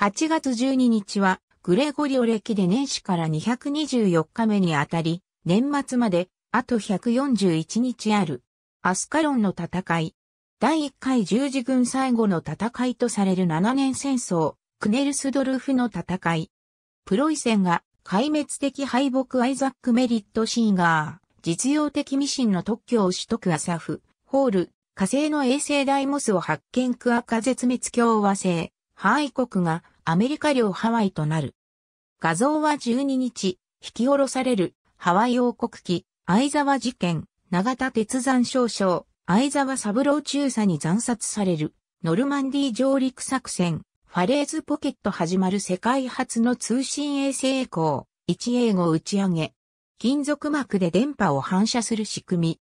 8月12日は、グレゴリオ歴で年始から224日目にあたり、年末まで、あと141日ある。アスカロンの戦い。第1回十字軍最後の戦いとされる7年戦争、クネルスドルフの戦い。プロイセンが壊滅的敗北アイザック・メリット・シンガー、実用的ミシンの特許を取得アサフ、ホール、火星の衛星ダイモスを発見クアカ絶滅共和制、範囲国がアメリカ領ハワイとなる。画像は12日、引き下ろされる、ハワイ王国旗、相沢事件、永田鉄山少将、相沢三郎中佐に惨殺される、ノルマンディ上陸作戦、ファレーズポケット始まる世界初の通信衛星光、1英語打ち上げ、金属膜で電波を反射する仕組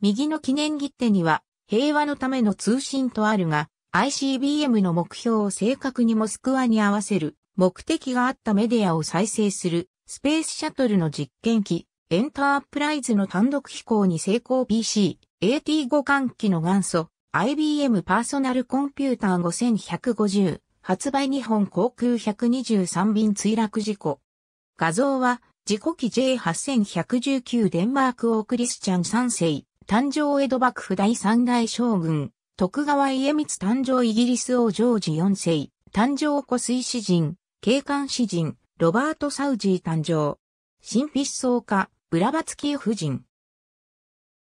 み。右の記念切手には、平和のための通信とあるが、ICBM の目標を正確にモスクワに合わせる目的があったメディアを再生するスペースシャトルの実験機エンタープライズの単独飛行に成功 PC AT5 換機の元祖 IBM パーソナルコンピューター5150発売日本航空123便墜落事故。画像は事故機 J8119 デンマーク王クリスチャン3世誕生江戸幕府第3代将軍徳川家光誕生イギリス王ジョージ4世、誕生湖水詩人、警官詩人、ロバート・サウジー誕生。新筆創家、ブラバツキー夫人。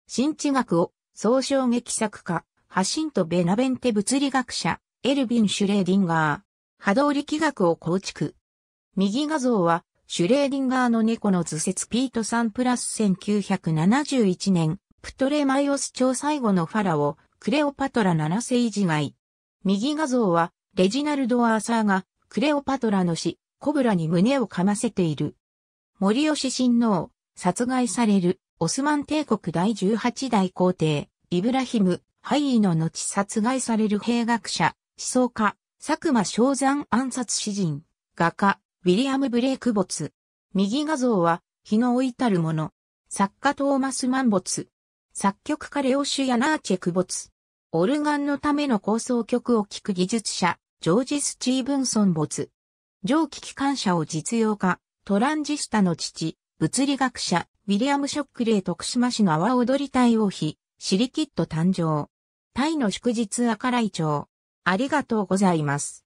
新知学を、総衝撃作家、ハシント・ベナベンテ物理学者、エルビン・シュレーディンガー。波動力学を構築。右画像は、シュレーディンガーの猫の図説ピートさんプラス1971年、プトレマイオス朝最後のファラオ、クレオパトラ7世自害。右画像は、レジナルド・アーサーが、クレオパトラの死、コブラに胸を噛ませている。森吉親王、殺害される、オスマン帝国第18代皇帝、イブラヒム、ハイイの後殺害される兵学者、思想家、佐久間昭山暗殺詩人、画家、ウィリアム・ブレイク没。右画像は、日の老いたるもの。作家トーマス・マンボツ、作曲家レオシュ・ヤナーチェク没。オルガンのための構想曲を聴く技術者、ジョージ・スチーブンソン没。蒸気機関車を実用化、トランジスタの父、物理学者、ウィリアム・ショックレイ徳島市の阿波踊り隊王妃、シリキット誕生。タイの祝日赤か町。ありがとうございます。